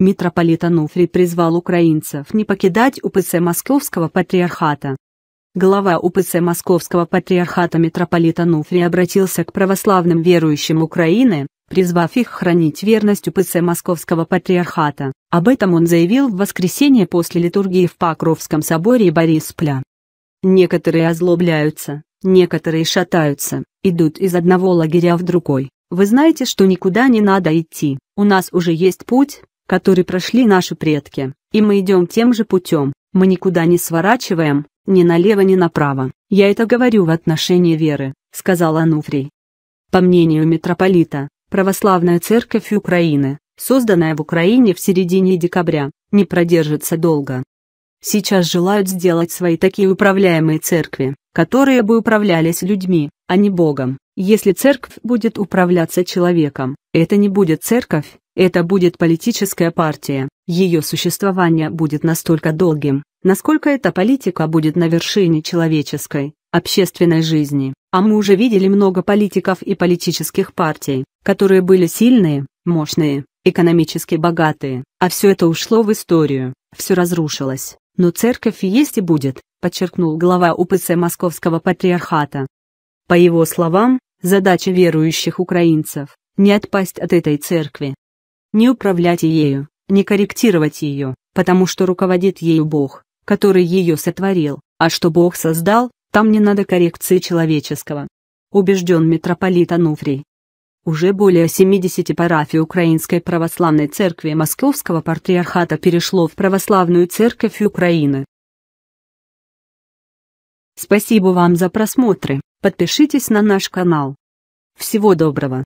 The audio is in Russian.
митрополит Ануфрий призвал украинцев не покидать УПЦ Московского Патриархата. Глава УПЦ Московского Патриархата митрополит Ануфрий обратился к православным верующим Украины, призвав их хранить верность УПЦ Московского Патриархата. Об этом он заявил в воскресенье после литургии в Покровском соборе и Бориспля. Некоторые озлобляются, некоторые шатаются, идут из одного лагеря в другой. Вы знаете, что никуда не надо идти, у нас уже есть путь, который прошли наши предки, и мы идем тем же путем, мы никуда не сворачиваем, ни налево, ни направо. Я это говорю в отношении веры, сказал Ануфрий. По мнению митрополита, православная церковь Украины, созданная в Украине в середине декабря, не продержится долго. Сейчас желают сделать свои такие управляемые церкви, которые бы управлялись людьми, а не Богом. Если церковь будет управляться человеком, это не будет церковь, это будет политическая партия. Ее существование будет настолько долгим, насколько эта политика будет на вершине человеческой, общественной жизни. А мы уже видели много политиков и политических партий, которые были сильные, мощные, экономически богатые, а все это ушло в историю, все разрушилось. Но церковь есть и будет, подчеркнул глава УПЦ Московского патриархата. По его словам, Задача верующих украинцев – не отпасть от этой церкви. Не управлять ею, не корректировать ее, потому что руководит ею Бог, который ее сотворил, а что Бог создал, там не надо коррекции человеческого. Убежден митрополит Ануфрий. Уже более 70 парафий Украинской Православной Церкви Московского Патриархата перешло в Православную Церковь Украины. Спасибо вам за просмотры. Подпишитесь на наш канал. Всего доброго!